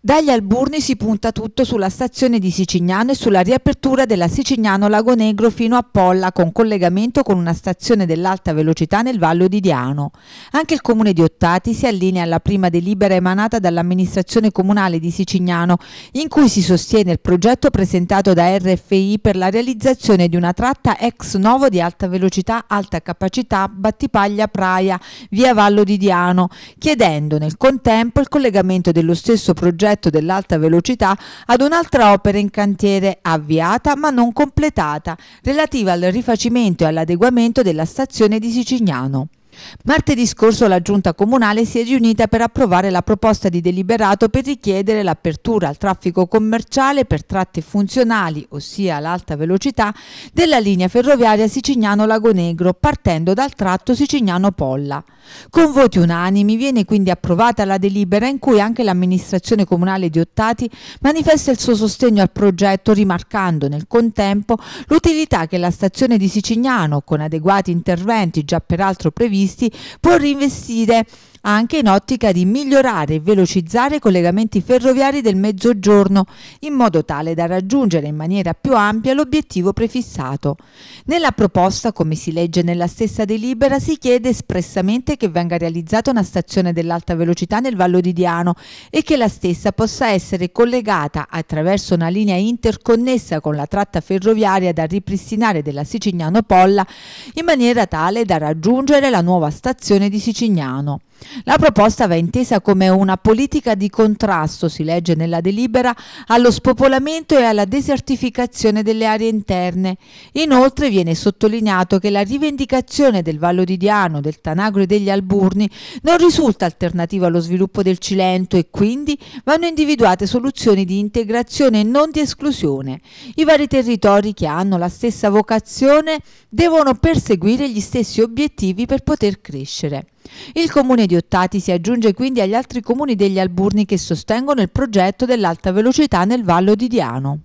Dagli Alburni si punta tutto sulla stazione di Sicignano e sulla riapertura della Sicignano Lago Negro fino a Polla con collegamento con una stazione dell'alta velocità nel Vallo di Diano. Anche il comune di Ottati si allinea alla prima delibera emanata dall'amministrazione comunale di Sicignano in cui si sostiene il progetto presentato da RFI per la realizzazione di una tratta ex novo di alta velocità alta capacità Battipaglia Praia via Vallo di Diano, chiedendo nel contempo il collegamento dello stesso progetto progetto dell'alta velocità ad un'altra opera in cantiere avviata ma non completata relativa al rifacimento e all'adeguamento della stazione di Sicignano. Martedì scorso la Giunta Comunale si è riunita per approvare la proposta di deliberato per richiedere l'apertura al traffico commerciale per tratte funzionali, ossia l'alta velocità, della linea ferroviaria Sicignano-Lago Negro, partendo dal tratto Sicignano-Polla. Con voti unanimi viene quindi approvata la delibera in cui anche l'amministrazione comunale di Ottati manifesta il suo sostegno al progetto rimarcando nel contempo l'utilità che la stazione di Sicignano, con adeguati interventi già peraltro previsti, artisti può rivestire anche in ottica di migliorare e velocizzare i collegamenti ferroviari del Mezzogiorno, in modo tale da raggiungere in maniera più ampia l'obiettivo prefissato. Nella proposta, come si legge nella stessa delibera, si chiede espressamente che venga realizzata una stazione dell'alta velocità nel Vallo di Diano e che la stessa possa essere collegata attraverso una linea interconnessa con la tratta ferroviaria da ripristinare della Sicignano Polla in maniera tale da raggiungere la nuova stazione di Sicignano. La proposta va intesa come una politica di contrasto, si legge nella delibera, allo spopolamento e alla desertificazione delle aree interne. Inoltre viene sottolineato che la rivendicazione del Vallo di Diano, del Tanagro e degli Alburni non risulta alternativa allo sviluppo del Cilento e quindi vanno individuate soluzioni di integrazione e non di esclusione. I vari territori che hanno la stessa vocazione devono perseguire gli stessi obiettivi per poter crescere. Il comune di Ottati si aggiunge quindi agli altri comuni degli Alburni che sostengono il progetto dell'alta velocità nel Vallo di Diano.